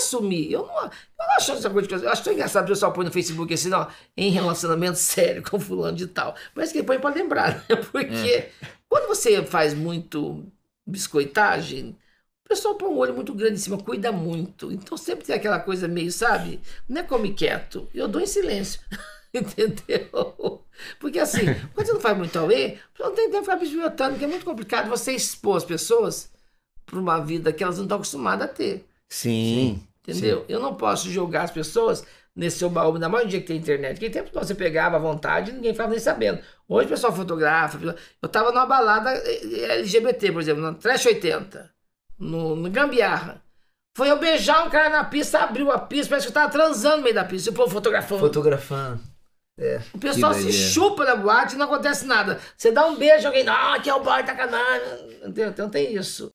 assumir. Eu não, eu não acho essa coisa de Eu acho tão engraçado o pessoal põe no Facebook assim, ó, em relacionamento sério com fulano de tal. mas que põe pra lembrar, né? Porque é. quando você faz muito biscoitagem, o pessoal põe um olho muito grande em cima, cuida muito. Então sempre tem aquela coisa meio, sabe? Não é come quieto. Eu dou em silêncio. Entendeu? Porque assim, quando você não faz muito alê você não tem tempo para ficar bisbilhotando, que é muito complicado você expor as pessoas para uma vida que elas não estão acostumadas a ter. Sim. Sim. Entendeu? Sim. Eu não posso julgar as pessoas nesse seu baú, ainda mais no dia que tem internet. Que tempo você pegava à vontade e ninguém ficava nem sabendo. Hoje o pessoal fotografa. Eu tava numa balada eh, eh, LGBT, por exemplo, no Trash 80, no, no Gambiarra. Foi eu beijar um cara na pista, abriu a pista, parece que eu tava transando no meio da pista. E o povo fotografando. Fotografando. É, o pessoal se chupa na boate e não acontece nada. Você dá um beijo, alguém, ah, que é o boy, tá canalha. Então não tem isso.